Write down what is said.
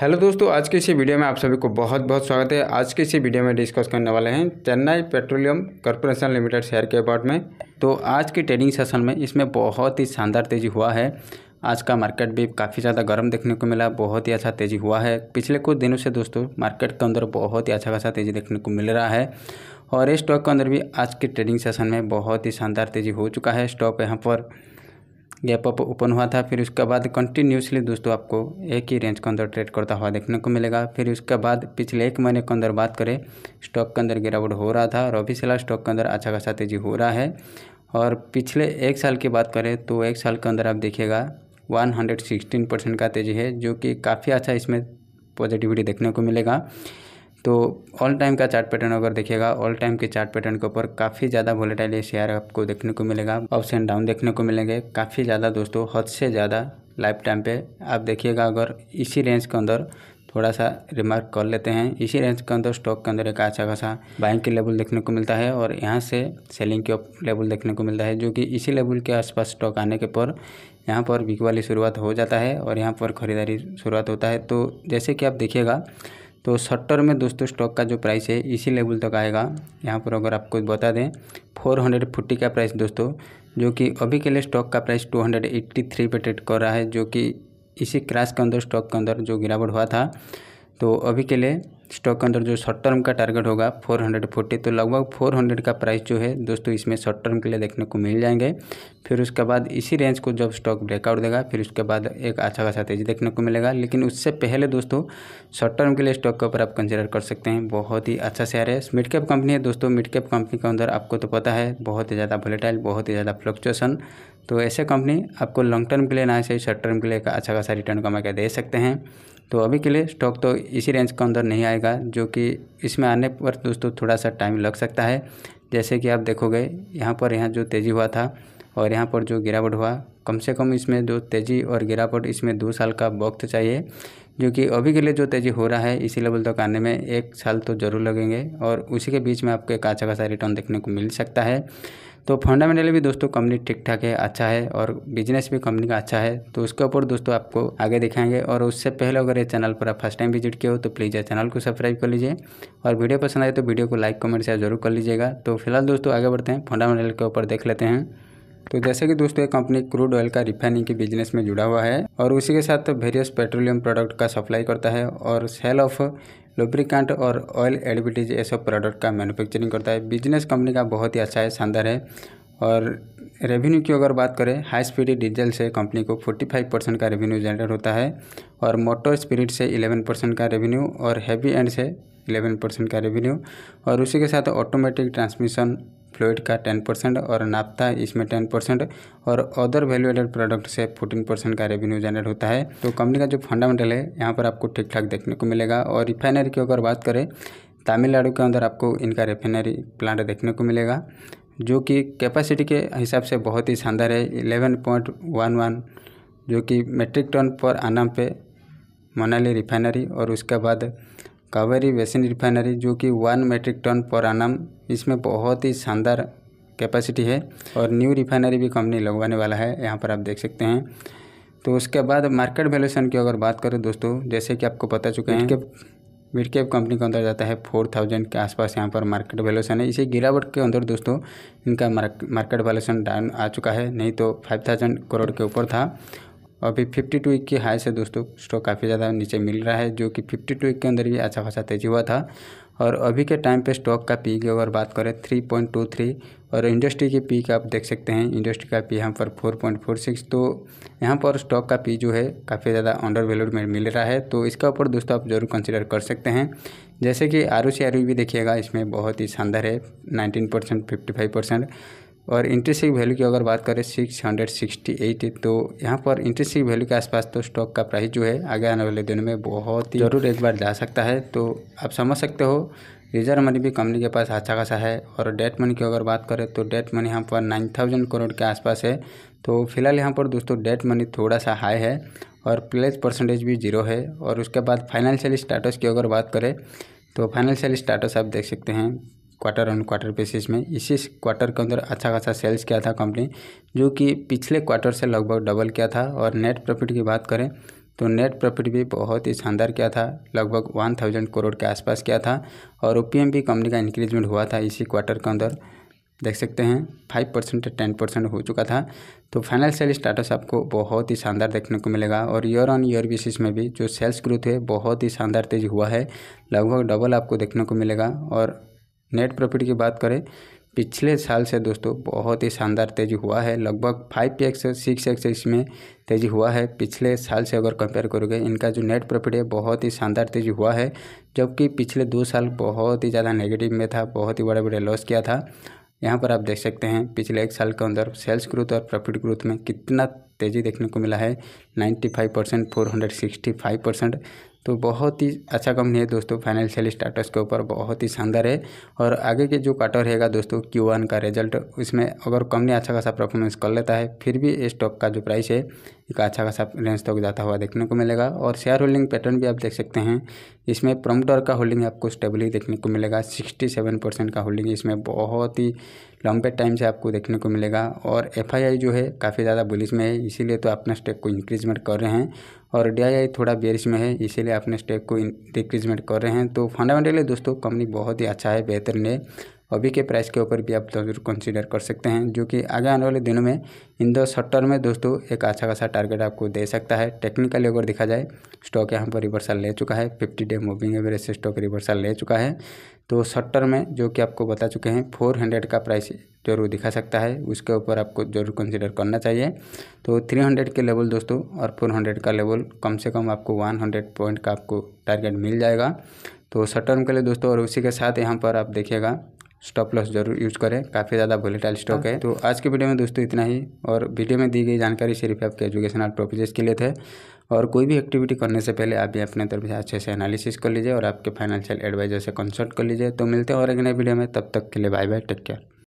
Hello दोस्तों आज के इसी वीडियो में आप सभी को बहुत बहुत स्वागत है आज के इसी वीडियो में डिस्कस करने वाले हैं Chennai petroleum corporation limited share के अबाउट में तो आज के ट्रेडिंग सेशन में इसमें बहुत ही शानदार तेज़ी हुआ है आज का मार्केट भी काफ़ी ज़्यादा गर्म देखने को मिला बहुत ही अच्छा तेज़ी हुआ है पिछले कुछ दिनों से दोस्तों मार्केट के अंदर बहुत ही अच्छा खासा तेज़ी देखने को मिल रहा है और इस स्टॉक के अंदर भी आज के ट्रेडिंग सेशन में बहुत ही शानदार तेज़ी हो चुका है स्टॉक यहाँ पर गैप अप ओपन हुआ था फिर उसके बाद कंटिन्यूसली दोस्तों आपको एक ही रेंज के अंदर ट्रेड करता हुआ देखने को मिलेगा फिर उसके बाद पिछले एक महीने के अंदर बात करें स्टॉक के अंदर गिरावट हो रहा था अभी सिला स्टॉक के अंदर अच्छा खासा तेज़ी हो रहा है और पिछले एक साल की बात करें तो एक साल के अंदर आप देखिएगा वन परसेंट का तेज़ी है जो कि काफ़ी अच्छा इसमें पॉजिटिविटी देखने को मिलेगा तो ऑल टाइम का चार्ट पैटर्न अगर देखिएगा ऑल टाइम के चार्ट पैटर्न के ऊपर काफ़ी ज़्यादा वोलेटाइल ये शेयर आपको देखने को मिलेगा अप्स एंड डाउन देखने को मिलेंगे काफ़ी ज़्यादा दोस्तों हद से ज़्यादा लाइफ टाइम पे आप देखिएगा अगर इसी रेंज के अंदर थोड़ा सा रिमार्क कर लेते हैं इसी रेंज के अंदर स्टॉक के अंदर एक अच्छा खासा बाइंग के लेवल देखने को मिलता है और यहाँ से सेलिंग के लेवल देखने को मिलता है जो कि इसी लेवल के आसपास स्टॉक आने के पर यहाँ पर बिक वाली शुरुआत हो जाता है और यहाँ पर ख़रीदारी शुरुआत होता है तो जैसे कि आप देखिएगा तो शॉर्ट टर्म में दोस्तों स्टॉक का जो प्राइस है इसी लेवल तक आएगा यहाँ पर अगर आपको बता दें फोर हंड्रेड फोर्टी का प्राइस दोस्तों जो कि अभी के लिए स्टॉक का price two hundred eighty three पर ट्रेड कर रहा है जो कि इसी क्रैश के अंदर स्टॉक के अंदर जो गिरावट हुआ था तो अभी के लिए स्टॉक के अंदर जो शॉर्ट टर्म का टारगेट होगा 440 तो लगभग 400 का प्राइस जो है दोस्तों इसमें शॉर्ट टर्म के लिए देखने को मिल जाएंगे फिर उसके बाद इसी रेंज को जब स्टॉक ब्रेकआउट देगा फिर उसके बाद एक अच्छा खासा तेजी देखने को मिलेगा लेकिन उससे पहले दोस्तों शॉर्ट टर्म के लिए स्टॉक के ऊपर आप कंसिडर कर सकते हैं बहुत ही अच्छा शेयर है मिड कैप कंपनी है दोस्तों मिड कैप कंपनी के अंदर आपको तो पता है बहुत ही ज़्यादा वोलेटाइल बहुत ही ज़्यादा फ्लक्चुएसन तो ऐसे कंपनी आपको लॉन्ग टर्म के लिए ना सही शॉर्ट टर्म के लिए अच्छा खासा रिटर्न कमा के दे सकते हैं तो अभी के लिए स्टॉक तो इसी रेंज के अंदर नहीं आएगा जो कि इसमें आने पर दोस्तों थोड़ा सा टाइम लग सकता है जैसे कि आप देखोगे यहाँ पर यहाँ जो तेज़ी हुआ था और यहाँ पर जो गिरावट हुआ कम से कम इसमें जो तेज़ी और गिरावट इसमें दो साल का वक्त चाहिए जो कि अभी के लिए जो तेज़ी हो रहा है इसी लेवल तक तो आने में एक साल तो ज़रूर लगेंगे और उसी के बीच में आपको एक अच्छा खासा रिटर्न देखने को मिल सकता है तो फंडामेंटली भी दोस्तों कंपनी ठीक ठाक है अच्छा है और बिजनेस भी कंपनी का अच्छा है तो उसके ऊपर दोस्तों आपको आगे दिखाएंगे और उससे पहले अगर ये चैनल पर आप फर्स्ट टाइम विजिट किए हो तो प्लीज़ ये चैनल को सब्सक्राइब कर लीजिए और वीडियो पसंद आए तो वीडियो को लाइक कमेंट शेयर जरूर कर लीजिएगा तो फिलहाल दोस्तों आगे बढ़ते हैं फंडामेंटल के ऊपर देख लेते हैं तो जैसे कि दोस्तों ये कंपनी क्रूड ऑयल का रिफाइनिंग के बिजनेस में जुड़ा हुआ है और उसी के साथ वेरियस पेट्रोलियम प्रोडक्ट का सप्लाई करता है और सेल ऑफ लुब्रिकेंट और ऑयल एडविटीज ये सब प्रोडक्ट का मैन्युफैक्चरिंग करता है बिजनेस कंपनी का बहुत ही अच्छा है शानदार है और रेवेन्यू की अगर बात करें हाई स्पीड डीजल से कंपनी को 45 परसेंट का रेवेन्यू जनरेट होता है और मोटर स्पिरिट से 11 परसेंट का रेवेन्यू और हैवी एंड से 11 परसेंट का रेवेन्यू और उसी के साथ ऑटोमेटिक ट्रांसमिशन फ्लोइड का टेन परसेंट और नाप्ता इसमें टेन परसेंट और अदर वैल्यू एडेड प्रोडक्ट से फोर्टीन परसेंट का रेवेन्यू जनरेट होता है तो कंपनी का जो फंडामेंटल है यहाँ पर आपको ठीक ठाक देखने को मिलेगा और रिफाइनरी की अगर बात करें तमिलनाडु के अंदर आपको इनका रिफाइनरी प्लांट देखने को मिलेगा जो कि कैपेसिटी के हिसाब से बहुत ही शानदार है इलेवन पॉइंट वन वन जो कि मेट्रिक टन पर आनाम पे मनाली रिफाइनरी और उसके बाद कावेरी बेसिन रिफाइनरी जो कि वन मेट्रिक टन पर आनम इसमें बहुत ही शानदार कैपेसिटी है और न्यू रिफाइनरी भी कंपनी लगवाने वाला है यहाँ पर आप देख सकते हैं तो उसके बाद मार्केट वैल्यूशन की अगर बात करें दोस्तों जैसे कि आपको पता चुके हैं कि मिड कैप कंपनी के अंदर जाता है फोर थाउजेंड के आसपास यहाँ पर मार्केट वैल्यूशन है इसी गिरावट के अंदर दोस्तों इनका मार्केट वैल्यूशन डाउन आ चुका है नहीं तो फाइव थाउजेंड करोड़ के ऊपर था अभी फिफ्टी टू वीक की हाई से दोस्तों स्टॉक काफ़ी ज़्यादा नीचे मिल रहा है जो कि फिफ्टी टू वीक के अंदर भी अच्छा खासा तेजी हुआ था और अभी के टाइम पे स्टॉक का पी की अगर बात करें थ्री पॉइंट टू थ्री और इंडस्ट्री की पी का आप देख सकते हैं इंडस्ट्री का पी यहाँ पर फोर पॉइंट फोर सिक्स तो यहाँ पर स्टॉक का पी जो है काफ़ी ज़्यादा अंडर वैल्यूड में मिल रहा है तो इसके ऊपर दोस्तों आप जरूर कंसिडर कर सकते हैं जैसे कि आर ओ भी देखिएगा इसमें बहुत ही शानदार है nineteen percent fifty five percent और इंट्रेसिक वैल्यू की अगर बात करें सिक्स हंड्रेड सिक्सटी एट तो यहाँ पर इंट्रेसिक वैल्यू के आसपास तो स्टॉक का प्राइस जो है आगे आने वाले दिनों में बहुत ही ज़रूर एक बार जा सकता है तो आप समझ सकते हो रिजर्व मनी भी कंपनी के पास अच्छा खासा है और डेट मनी की अगर बात करें तो डेट मनी यहाँ पर नाइन थाउजेंड करोड़ के आसपास है तो फिलहाल यहाँ पर दोस्तों डेट मनी थोड़ा सा हाई है और प्लेस परसेंटेज भी जीरो है और उसके बाद फाइनेंशियल स्टाटस की अगर बात करें तो फाइनेंशियल स्टाटस आप देख सकते हैं क्वार्टर ऑन क्वार्टर बेसिस में इसी क्वार्टर के अंदर अच्छा खासा सेल्स किया था कंपनी जो कि पिछले क्वार्टर से लगभग डबल किया था और नेट प्रॉफिट की बात करें तो नेट प्रॉफिट भी बहुत ही शानदार किया था लगभग वन थाउजेंड करोड़ के आसपास किया था और ओ भी कंपनी का इंक्रीजमेंट हुआ था इसी क्वार्टर के अंदर देख सकते हैं फाइव परसेंट टेन परसेंट हो चुका था तो फाइनेंशियल स्टाटस आपको बहुत ही शानदार देखने को मिलेगा और ईयर ऑन ईयर बेसिस में भी जो सेल्स ग्रोथ है बहुत ही शानदार तेज हुआ है लगभग डबल आपको देखने को मिलेगा और नेट प्रॉफिट की बात करें पिछले साल से दोस्तों बहुत ही शानदार तेज़ी हुआ है लगभग फाइव एक्स सिक्स एक्स इसमें तेज़ी हुआ है पिछले साल से अगर कंपेयर करोगे इनका जो नेट प्रॉफिट है बहुत ही शानदार तेज़ी हुआ है जबकि पिछले दो साल बहुत ही ज़्यादा नेगेटिव में था बहुत ही बड़े बड़े लॉस किया था यहाँ पर आप देख सकते हैं पिछले एक साल के अंदर सेल्स ग्रोथ और प्रॉफिट ग्रोथ में कितना तेज़ी देखने को मिला है ninety five percent four hundred sixty five percent तो बहुत ही अच्छा कंपनी है दोस्तों फाइनेंशियल स्टाटस के ऊपर बहुत ही शानदार है और आगे के जो क्वार्टर रहेगा दोस्तों क्यू वन का रिजल्ट उसमें अगर कंपनी अच्छा खासा परफॉर्मेंस कर लेता है फिर भी इस स्टॉक का जो प्राइस है एक अच्छा खासा रेंज तक जाता हुआ देखने को मिलेगा और शेयर होल्डिंग पैटर्न भी आप देख सकते हैं इसमें प्रमोटर का होल्डिंग आपको स्टेबल देखने को मिलेगा सिक्सटी सेवन परसेंट का होल्डिंग इसमें बहुत ही लंबे टाइम से आपको देखने को मिलेगा और एफ जो है काफ़ी ज़्यादा बुलिस में है इसीलिए तो अपना स्टेक को इंक्रीजमेंट कर रहे हैं और डी थोड़ा बेरिश में है इसीलिए अपने स्टेक को डिक्रीजमेंट कर रहे हैं तो फंडामेंटली दोस्तों कंपनी बहुत ही अच्छा है बेहतरीन है अभी के प्राइस के ऊपर भी आप जरूर कंसिडर कर सकते हैं जो कि आगे आने वाले दिनों में इन दो शॉर्ट टर्म में दोस्तों एक अच्छा खासा टारगेट आपको दे सकता है टेक्निकली अगर देखा जाए स्टॉक यहाँ पर रिवर्सल ले चुका है फिफ्टी डे मूविंग एवरेज से स्टॉक रिवर्सल ले चुका है तो शॉर्ट टर्म में जो कि आपको बता चुके हैं फोर हंड्रेड का प्राइस जरूर दिखा सकता है उसके ऊपर आपको जरूर कंसिडर करना चाहिए तो थ्री हंड्रेड के लेवल दोस्तों और फोर हंड्रेड का लेवल कम से कम आपको वन हंड्रेड पॉइंट का आपको टारगेट मिल जाएगा तो शॉर्ट टर्म के लिए दोस्तों और उसी के साथ यहाँ पर आप देखिएगा स्टॉप लॉस जरूर यूज करें काफ़ी ज़्यादा वोलेटाइल स्टॉक है हाँ। तो आज के वीडियो में दोस्तों इतना ही और वीडियो में दी गई जानकारी सिर्फ आपके एजुकेशनल प्रोफेजेस के लिए थे और कोई भी एक्टिविटी करने से पहले आप भी अपने तरफ से अच्छे से एनालिसिस कर लीजिए और आपके फाइनेंशियल एडवाइजर से कंसल्ट कर लीजिए तो मिलते हैं और नए वीडियो में तब तक के लिए बाय बाय टेक केयर